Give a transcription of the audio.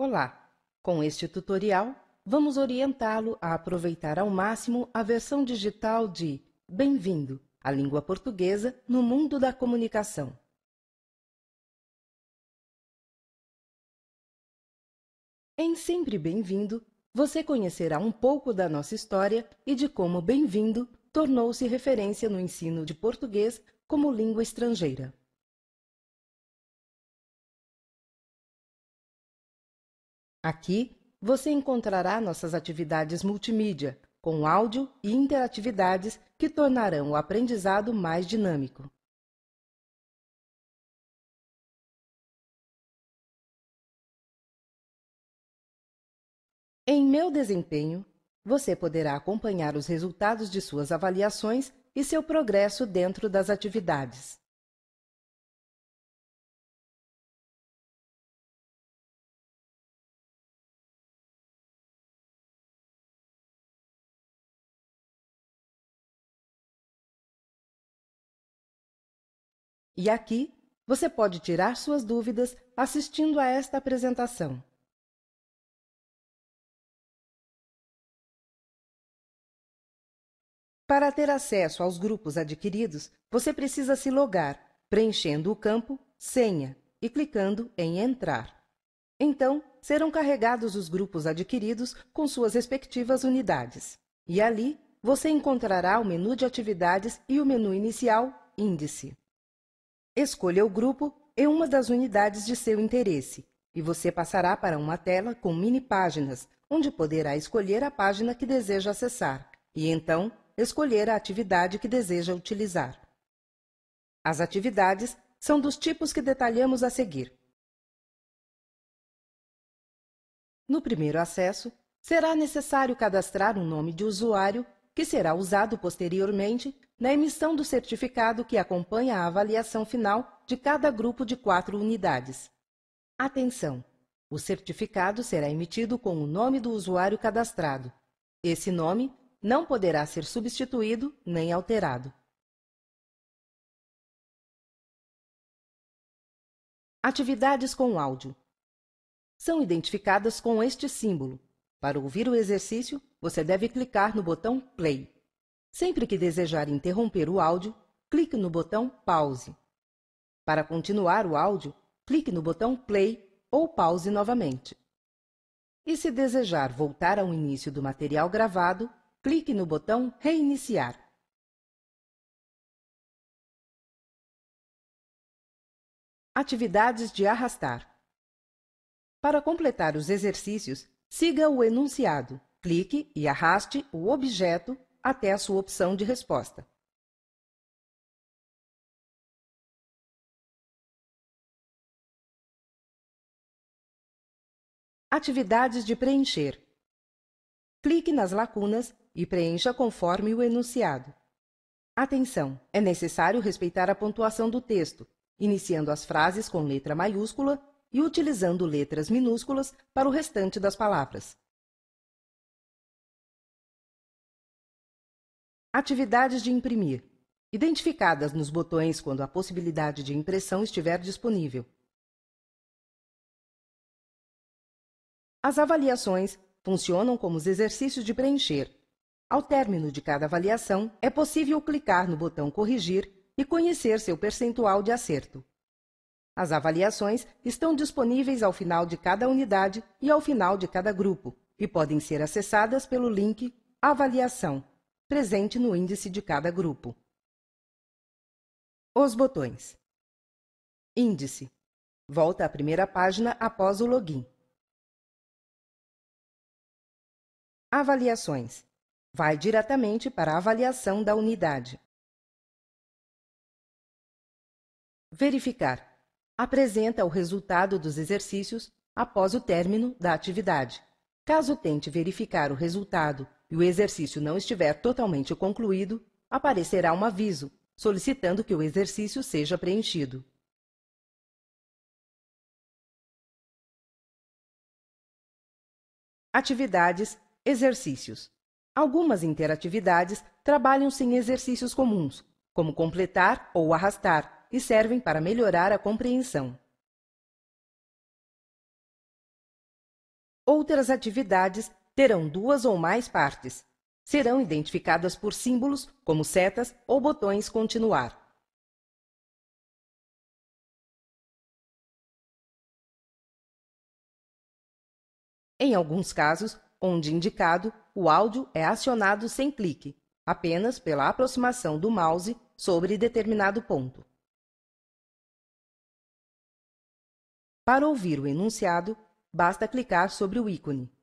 Olá! Com este tutorial, vamos orientá-lo a aproveitar ao máximo a versão digital de Bem-vindo, a língua portuguesa no mundo da comunicação. Em Sempre Bem-vindo, você conhecerá um pouco da nossa história e de como Bem-vindo tornou-se referência no ensino de português como língua estrangeira. Aqui você encontrará nossas atividades multimídia, com áudio e interatividades que tornarão o aprendizado mais dinâmico. Em Meu Desempenho, você poderá acompanhar os resultados de suas avaliações e seu progresso dentro das atividades. E aqui você pode tirar suas dúvidas assistindo a esta apresentação. Para ter acesso aos grupos adquiridos, você precisa se logar, preenchendo o campo Senha e clicando em Entrar. Então, serão carregados os grupos adquiridos com suas respectivas unidades. E ali, você encontrará o menu de atividades e o menu inicial Índice. Escolha o grupo e uma das unidades de seu interesse, e você passará para uma tela com mini páginas, onde poderá escolher a página que deseja acessar e então escolher a atividade que deseja utilizar. As atividades são dos tipos que detalhamos a seguir. No primeiro acesso, será necessário cadastrar um nome de usuário que será usado posteriormente na emissão do certificado que acompanha a avaliação final de cada grupo de quatro unidades. Atenção! O certificado será emitido com o nome do usuário cadastrado. Esse nome não poderá ser substituído nem alterado. Atividades com áudio são identificadas com este símbolo. Para ouvir o exercício, você deve clicar no botão Play. Sempre que desejar interromper o áudio, clique no botão Pause. Para continuar o áudio, clique no botão Play ou Pause novamente. E se desejar voltar ao início do material gravado, clique no botão Reiniciar. Atividades de arrastar. Para completar os exercícios, siga o enunciado. Clique e arraste o objeto até a sua opção de resposta. Atividades de preencher. Clique nas lacunas e preencha conforme o enunciado. Atenção! É necessário respeitar a pontuação do texto, iniciando as frases com letra maiúscula e utilizando letras minúsculas para o restante das palavras. Atividades de imprimir. Identificadas nos botões quando a possibilidade de impressão estiver disponível. As avaliações funcionam como os exercícios de preencher. Ao término de cada avaliação, é possível clicar no botão Corrigir e conhecer seu percentual de acerto. As avaliações estão disponíveis ao final de cada unidade e ao final de cada grupo, e podem ser acessadas pelo link Avaliação presente no índice de cada grupo. Os botões. Índice. Volta à primeira página após o login. Avaliações. Vai diretamente para a avaliação da unidade. Verificar. Apresenta o resultado dos exercícios após o término da atividade. Caso tente verificar o resultado e o exercício não estiver totalmente concluído, aparecerá um aviso solicitando que o exercício seja preenchido. Atividades, exercícios. Algumas interatividades trabalham sem exercícios comuns, como completar ou arrastar, e servem para melhorar a compreensão. Outras atividades terão duas ou mais partes. Serão identificadas por símbolos, como setas ou botões continuar. Em alguns casos, onde indicado, o áudio é acionado sem clique, apenas pela aproximação do mouse sobre determinado ponto. Para ouvir o enunciado, basta clicar sobre o ícone.